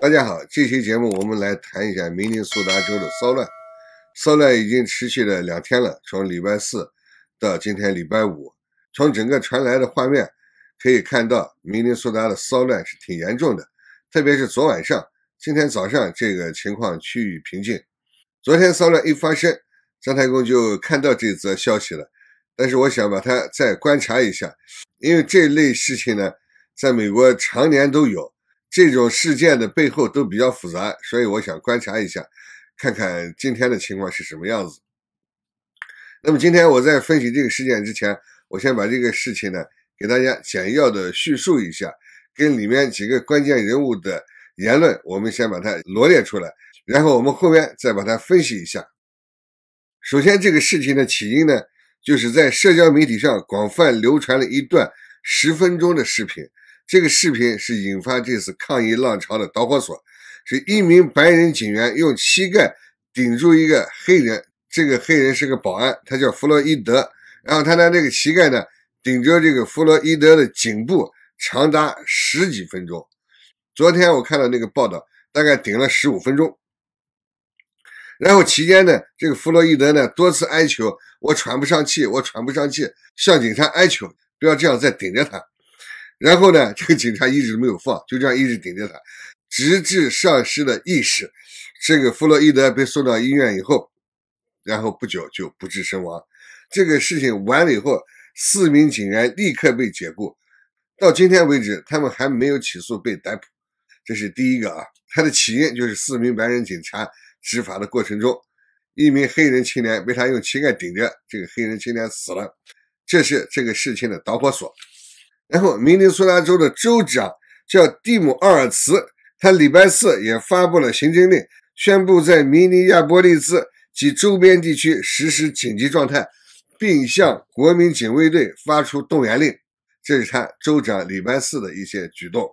大家好，这期节目我们来谈一下明尼苏达州的骚乱。骚乱已经持续了两天了，从礼拜四到今天礼拜五。从整个传来的画面可以看到，明尼苏达的骚乱是挺严重的，特别是昨晚上、今天早上这个情况趋于平静。昨天骚乱一发生，张太公就看到这则消息了，但是我想把它再观察一下，因为这类事情呢，在美国常年都有。这种事件的背后都比较复杂，所以我想观察一下，看看今天的情况是什么样子。那么今天我在分析这个事件之前，我先把这个事情呢给大家简要的叙述一下，跟里面几个关键人物的言论，我们先把它罗列出来，然后我们后面再把它分析一下。首先，这个事情的起因呢，就是在社交媒体上广泛流传了一段十分钟的视频。这个视频是引发这次抗议浪潮的导火索，是一名白人警员用膝盖顶住一个黑人，这个黑人是个保安，他叫弗洛伊德，然后他拿这个膝盖呢顶着这个弗洛伊德的颈部，长达十几分钟。昨天我看到那个报道，大概顶了十五分钟，然后期间呢，这个弗洛伊德呢多次哀求我喘不上气，我喘不上气，向警察哀求不要这样再顶着他。然后呢，这个警察一直没有放，就这样一直顶着他，直至丧失了意识。这个弗洛伊德被送到医院以后，然后不久就不治身亡。这个事情完了以后，四名警员立刻被解雇。到今天为止，他们还没有起诉被逮捕。这是第一个啊，它的起因就是四名白人警察执法的过程中，一名黑人青年被他用膝盖顶着，这个黑人青年死了，这是这个事情的导火索。然后，明尼苏达州的州长叫蒂姆·奥尔茨，他礼拜四也发布了行政令，宣布在明尼亚波利斯及周边地区实施紧急状态，并向国民警卫队发出动员令。这是他州长礼拜四的一些举动。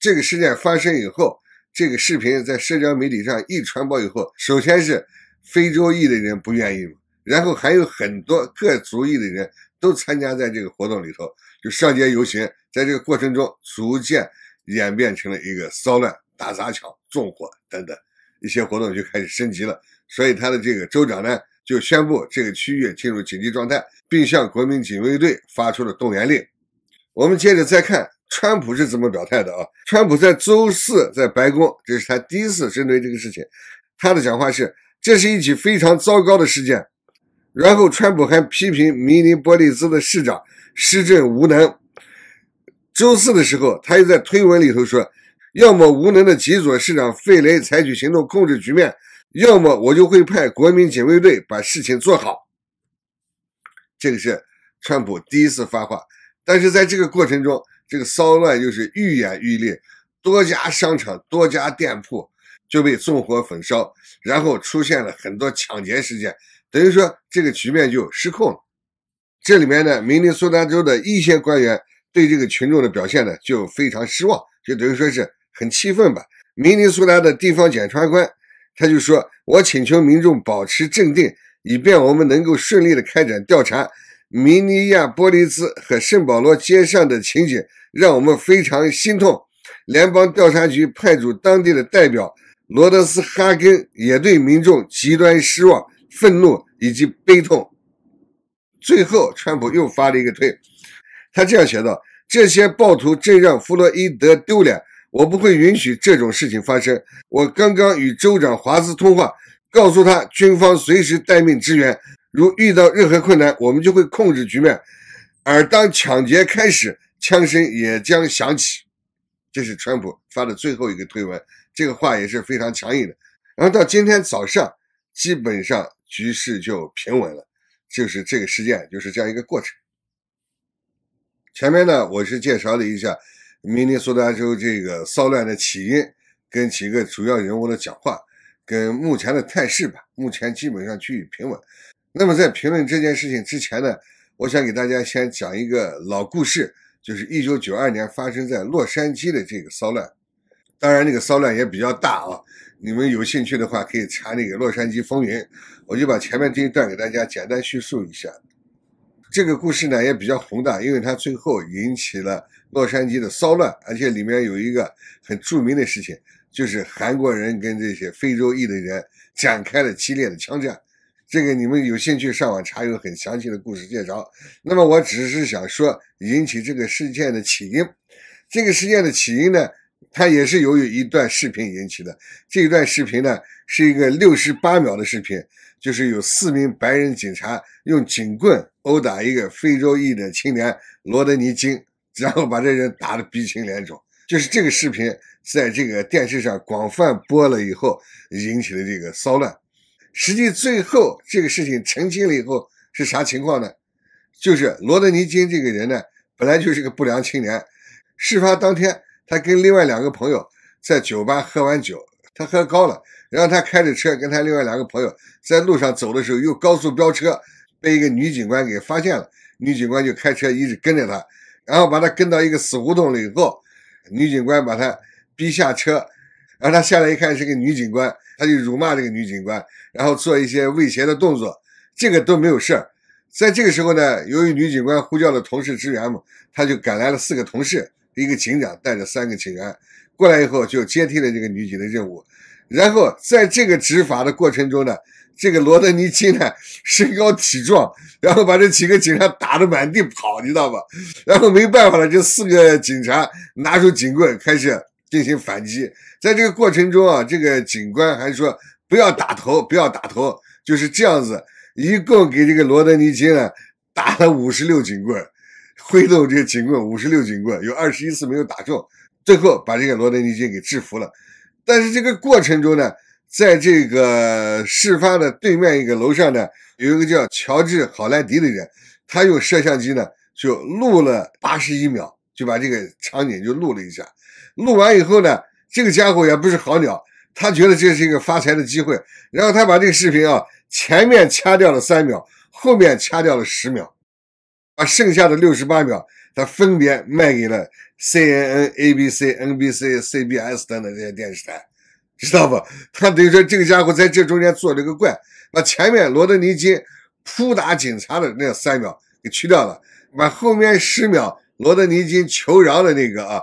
这个事件发生以后，这个视频在社交媒体上一传播以后，首先是非洲裔的人不愿意，然后还有很多各族裔的人都参加在这个活动里头。就上街游行，在这个过程中逐渐演变成了一个骚乱、打砸抢、纵火等等一些活动就开始升级了。所以他的这个州长呢，就宣布这个区域进入紧急状态，并向国民警卫队发出了动员令。我们接着再看川普是怎么表态的啊？川普在周四在白宫，这是他第一次针对这个事情，他的讲话是：这是一起非常糟糕的事件。然后川普还批评明尼波利兹的市长。施政无能。周四的时候，他又在推文里头说，要么无能的极左市长费雷采取行动控制局面，要么我就会派国民警卫队把事情做好。这个是川普第一次发话，但是在这个过程中，这个骚乱又是愈演愈烈，多家商场、多家店铺就被纵火焚烧，然后出现了很多抢劫事件，等于说这个局面就失控了。这里面呢，明尼苏达州的一些官员对这个群众的表现呢，就非常失望，就等于说是很气愤吧。明尼苏达的地方检察官他就说：“我请求民众保持镇定，以便我们能够顺利的开展调查。”明尼亚波利斯和圣保罗街上的情景让我们非常心痛。联邦调查局派驻当地的代表罗德斯·哈根也对民众极端失望、愤怒以及悲痛。最后，川普又发了一个推，他这样写道：“这些暴徒正让弗洛伊德丢脸，我不会允许这种事情发生。我刚刚与州长华兹通话，告诉他军方随时待命支援，如遇到任何困难，我们就会控制局面。而当抢劫开始，枪声也将响起。”这是川普发的最后一个推文，这个话也是非常强硬的。然后到今天早上，基本上局势就平稳了。就是这个事件，就是这样一个过程。前面呢，我是介绍了一下，明尼苏达州这个骚乱的起因，跟几个主要人物的讲话，跟目前的态势吧。目前基本上趋于平稳。那么在评论这件事情之前呢，我想给大家先讲一个老故事，就是一九九二年发生在洛杉矶的这个骚乱。当然，那个骚乱也比较大啊。你们有兴趣的话，可以查那个《洛杉矶风云》。我就把前面这一段给大家简单叙述一下。这个故事呢也比较宏大，因为它最后引起了洛杉矶的骚乱，而且里面有一个很著名的事情，就是韩国人跟这些非洲裔的人展开了激烈的枪战。这个你们有兴趣上网查，有很详细的故事介绍。那么我只是想说，引起这个事件的起因，这个事件的起因呢？他也是由于一段视频引起的。这一段视频呢，是一个六十八秒的视频，就是有四名白人警察用警棍殴打一个非洲裔的青年罗德尼·金，然后把这人打得鼻青脸肿。就是这个视频在这个电视上广泛播了以后，引起了这个骚乱。实际最后这个事情澄清了以后是啥情况呢？就是罗德尼·金这个人呢，本来就是个不良青年，事发当天。他跟另外两个朋友在酒吧喝完酒，他喝高了，然后他开着车跟他另外两个朋友在路上走的时候又高速飙车，被一个女警官给发现了。女警官就开车一直跟着他，然后把他跟到一个死胡同里以后，女警官把他逼下车，然后他下来一看是个女警官，他就辱骂这个女警官，然后做一些威胁的动作，这个都没有事儿。在这个时候呢，由于女警官呼叫了同事支援嘛，他就赶来了四个同事。一个警长带着三个警员过来以后，就接替了这个女警的任务。然后在这个执法的过程中呢，这个罗德尼金呢身高体壮，然后把这几个警察打得满地跑，你知道吧？然后没办法了，这四个警察拿出警棍开始进行反击。在这个过程中啊，这个警官还说不要打头，不要打头，就是这样子，一共给这个罗德尼金呢打了五十六警棍。挥动这个警棍，五十六警棍，有二十一次没有打中，最后把这个罗德尼金给制服了。但是这个过程中呢，在这个事发的对面一个楼上呢，有一个叫乔治·好莱迪的人，他用摄像机呢就录了八十一秒，就把这个场景就录了一下。录完以后呢，这个家伙也不是好鸟，他觉得这是一个发财的机会，然后他把这个视频啊，前面掐掉了三秒，后面掐掉了十秒。把剩下的六十八秒，他分别卖给了 C N N、A B C、N B C、C B S 等等这些电视台，知道不？他等于说这个家伙在这中间做了个怪，把前面罗德尼金扑打警察的那三秒给去掉了，把后面十秒罗德尼金求饶的那个啊，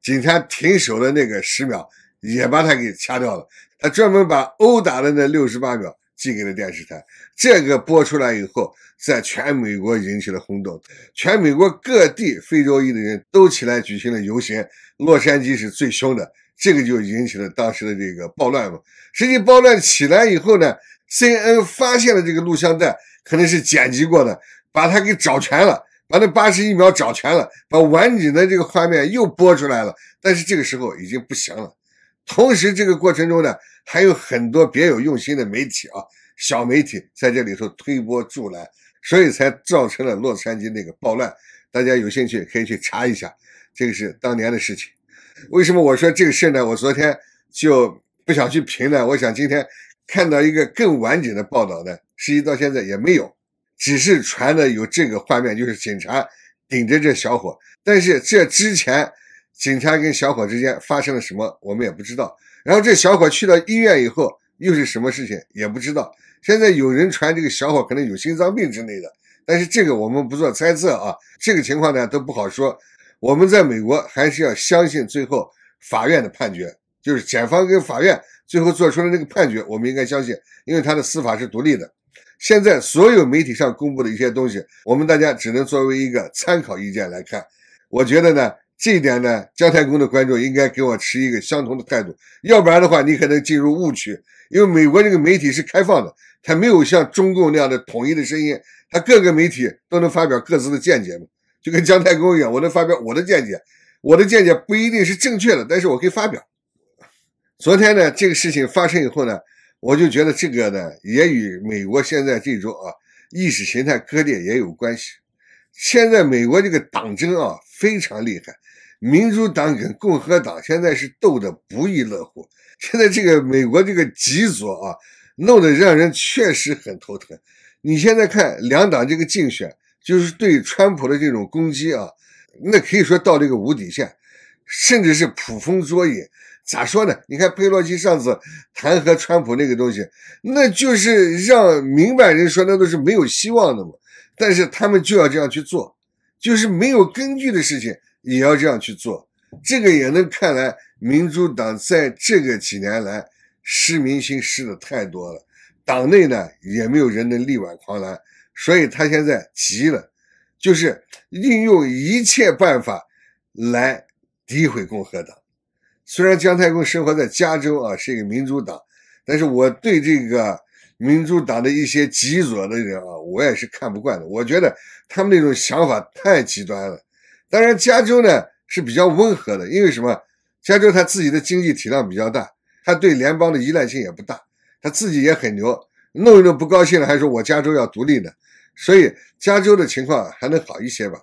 警察停手的那个十秒也把他给掐掉了，他专门把殴打的那六十八秒。寄给了电视台，这个播出来以后，在全美国引起了轰动，全美国各地非洲裔的人都起来举行了游行，洛杉矶是最凶的，这个就引起了当时的这个暴乱嘛。实际暴乱起来以后呢，C N n 发现了这个录像带可能是剪辑过的，把它给找全了，把那八十一秒找全了，把完整的这个画面又播出来了，但是这个时候已经不行了。同时，这个过程中呢，还有很多别有用心的媒体啊，小媒体在这里头推波助澜，所以才造成了洛杉矶那个暴乱。大家有兴趣可以去查一下，这个是当年的事情。为什么我说这个事呢？我昨天就不想去评论，我想今天看到一个更完整的报道呢，实际到现在也没有，只是传的有这个画面，就是警察顶着这小伙，但是这之前。警察跟小伙之间发生了什么，我们也不知道。然后这小伙去到医院以后，又是什么事情也不知道。现在有人传这个小伙可能有心脏病之类的，但是这个我们不做猜测啊。这个情况呢都不好说。我们在美国还是要相信最后法院的判决，就是检方跟法院最后做出的那个判决，我们应该相信，因为他的司法是独立的。现在所有媒体上公布的一些东西，我们大家只能作为一个参考意见来看。我觉得呢。这一点呢，姜太公的观众应该跟我持一个相同的态度，要不然的话，你可能进入误区。因为美国这个媒体是开放的，它没有像中共那样的统一的声音，它各个媒体都能发表各自的见解嘛，就跟姜太公一样，我能发表我的见解，我的见解不一定是正确的，但是我可以发表。昨天呢，这个事情发生以后呢，我就觉得这个呢，也与美国现在这种啊意识形态割裂也有关系。现在美国这个党争啊非常厉害，民主党跟共和党现在是斗得不亦乐乎。现在这个美国这个极左啊，弄得让人确实很头疼。你现在看两党这个竞选，就是对川普的这种攻击啊，那可以说到了一个无底线，甚至是捕风捉影。咋说呢？你看佩洛西上次弹劾川普那个东西，那就是让明白人说那都是没有希望的嘛。但是他们就要这样去做，就是没有根据的事情也要这样去做，这个也能看来民主党在这个几年来失民心失的太多了，党内呢也没有人能力挽狂澜，所以他现在急了，就是利用一切办法来诋毁共和党。虽然姜太公生活在加州啊，是一个民主党，但是我对这个。民主党的一些极左的人啊，我也是看不惯的。我觉得他们那种想法太极端了。当然，加州呢是比较温和的，因为什么？加州他自己的经济体量比较大，他对联邦的依赖性也不大，他自己也很牛，弄一弄不高兴了，还说我加州要独立呢。所以加州的情况还能好一些吧。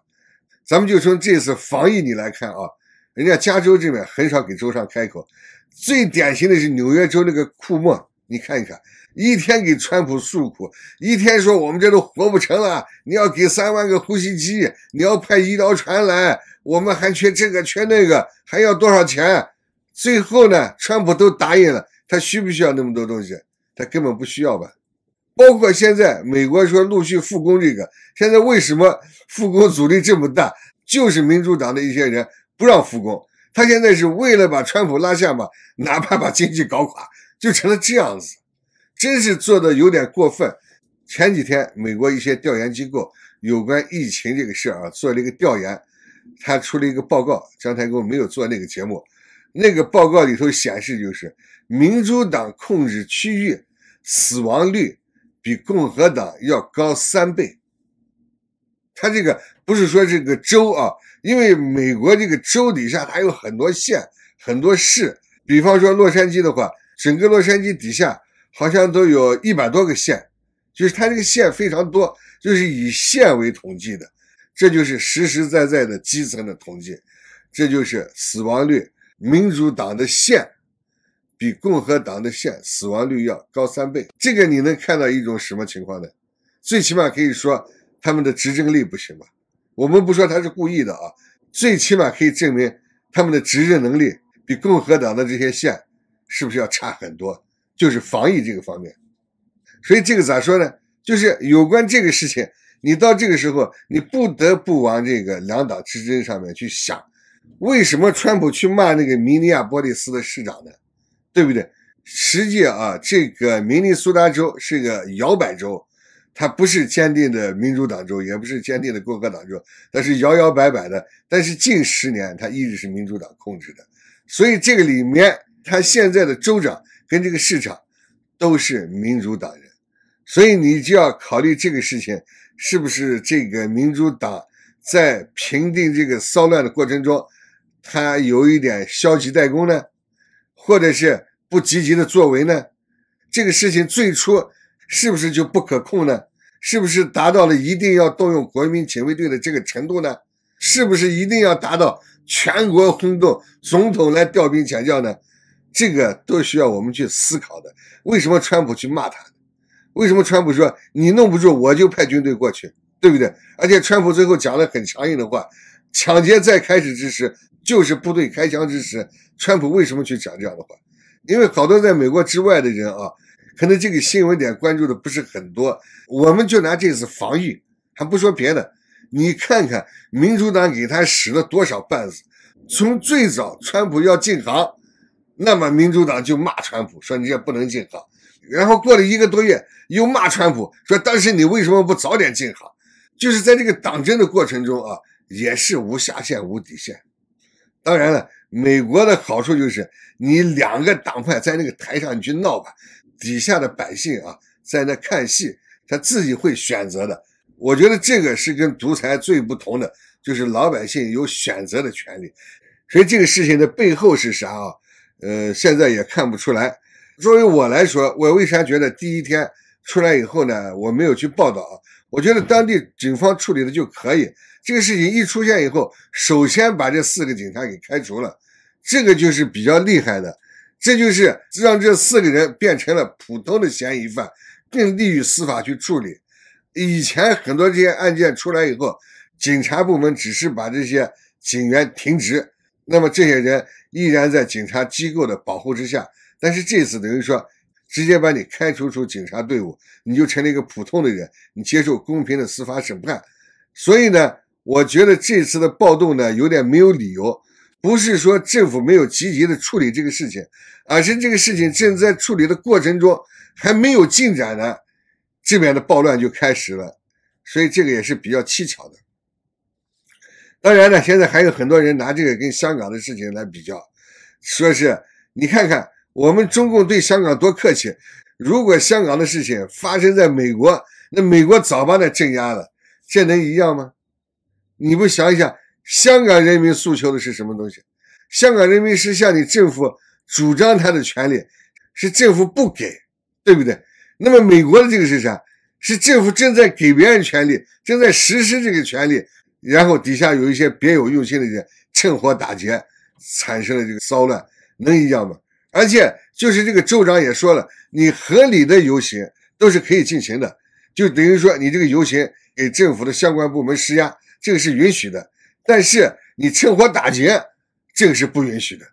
咱们就从这次防疫你来看啊，人家加州这边很少给州上开口。最典型的是纽约州那个库莫。你看一看，一天给川普诉苦，一天说我们这都活不成了，你要给三万个呼吸机，你要派医疗船来，我们还缺这个缺那个，还要多少钱？最后呢，川普都答应了。他需不需要那么多东西？他根本不需要吧。包括现在美国说陆续复工这个，现在为什么复工阻力这么大？就是民主党的一些人不让复工，他现在是为了把川普拉下嘛，哪怕把经济搞垮。就成了这样子，真是做的有点过分。前几天，美国一些调研机构有关疫情这个事儿啊，做了一个调研，他出了一个报告。张太公没有做那个节目，那个报告里头显示，就是民主党控制区域死亡率比共和党要高三倍。他这个不是说这个州啊，因为美国这个州底下还有很多县、很多市，比方说洛杉矶的话。整个洛杉矶底下好像都有一百多个县，就是它这个县非常多，就是以县为统计的，这就是实实在在的基层的统计，这就是死亡率。民主党的县比共和党的县死亡率要高三倍，这个你能看到一种什么情况呢？最起码可以说他们的执政力不行吧？我们不说他是故意的啊，最起码可以证明他们的执政能力比共和党的这些县。是不是要差很多？就是防疫这个方面，所以这个咋说呢？就是有关这个事情，你到这个时候，你不得不往这个两党之争上面去想。为什么川普去骂那个明尼阿波利斯的市长呢？对不对？实际啊，这个明尼苏达州是个摇摆州，它不是坚定的民主党州，也不是坚定的共和党州，它是摇摇摆摆的。但是近十年，它一直是民主党控制的，所以这个里面。他现在的州长跟这个市长都是民主党人，所以你就要考虑这个事情是不是这个民主党在平定这个骚乱的过程中，他有一点消极怠工呢，或者是不积极的作为呢？这个事情最初是不是就不可控呢？是不是达到了一定要动用国民警卫队的这个程度呢？是不是一定要达到全国轰动、总统来调兵遣将呢？这个都需要我们去思考的。为什么川普去骂他？为什么川普说你弄不住，我就派军队过去，对不对？而且川普最后讲了很强硬的话：“抢劫在开始之时就是部队开枪之时。”川普为什么去讲这样的话？因为好多在美国之外的人啊，可能这个新闻点关注的不是很多。我们就拿这次防御，还不说别的，你看看民主党给他使了多少绊子。从最早川普要进航。那么民主党就骂川普说你也不能进哈，然后过了一个多月又骂川普说当时你为什么不早点进哈？就是在这个党争的过程中啊，也是无下限、无底线。当然了，美国的好处就是你两个党派在那个台上你去闹吧，底下的百姓啊在那看戏，他自己会选择的。我觉得这个是跟独裁最不同的，就是老百姓有选择的权利。所以这个事情的背后是啥啊？呃，现在也看不出来。作为我来说，我为啥觉得第一天出来以后呢？我没有去报道，我觉得当地警方处理的就可以。这个事情一出现以后，首先把这四个警察给开除了，这个就是比较厉害的。这就是让这四个人变成了普通的嫌疑犯，更利于司法去处理。以前很多这些案件出来以后，警察部门只是把这些警员停职。那么这些人依然在警察机构的保护之下，但是这次等于说，直接把你开除出警察队伍，你就成了一个普通的人，你接受公平的司法审判。所以呢，我觉得这次的暴动呢有点没有理由，不是说政府没有积极的处理这个事情，而是这个事情正在处理的过程中还没有进展呢，这边的暴乱就开始了，所以这个也是比较蹊跷的。当然了，现在还有很多人拿这个跟香港的事情来比较，说是你看看我们中共对香港多客气。如果香港的事情发生在美国，那美国早把他镇压了，这能一样吗？你不想一想，香港人民诉求的是什么东西？香港人民是向你政府主张他的权利，是政府不给，对不对？那么美国的这个是啥？是政府正在给别人权利，正在实施这个权利。然后底下有一些别有用心的，人趁火打劫，产生了这个骚乱，能一样吗？而且就是这个州长也说了，你合理的游行都是可以进行的，就等于说你这个游行给政府的相关部门施压，这个是允许的。但是你趁火打劫，这个是不允许的，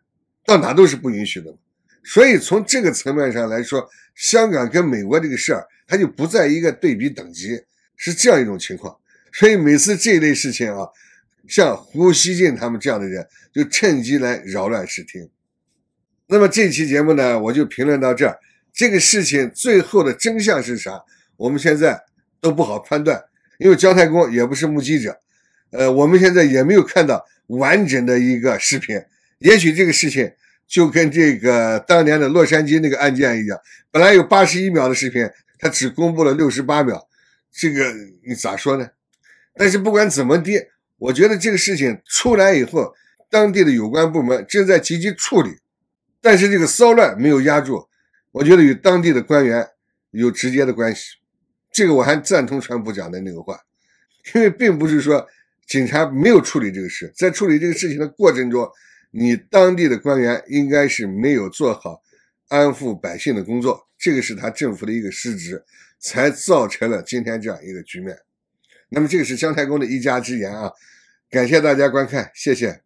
到哪都是不允许的。所以从这个层面上来说，香港跟美国这个事儿，它就不在一个对比等级，是这样一种情况。所以每次这类事情啊，像胡锡进他们这样的人就趁机来扰乱视听。那么这期节目呢，我就评论到这儿。这个事情最后的真相是啥，我们现在都不好判断，因为姜太公也不是目击者。呃，我们现在也没有看到完整的一个视频。也许这个事情就跟这个当年的洛杉矶那个案件一样，本来有八十一秒的视频，他只公布了六十八秒。这个你咋说呢？但是不管怎么地，我觉得这个事情出来以后，当地的有关部门正在积极处理，但是这个骚乱没有压住，我觉得与当地的官员有直接的关系。这个我还赞同川普讲的那个话，因为并不是说警察没有处理这个事，在处理这个事情的过程中，你当地的官员应该是没有做好安抚百姓的工作，这个是他政府的一个失职，才造成了今天这样一个局面。那么这个是姜太公的一家之言啊，感谢大家观看，谢谢。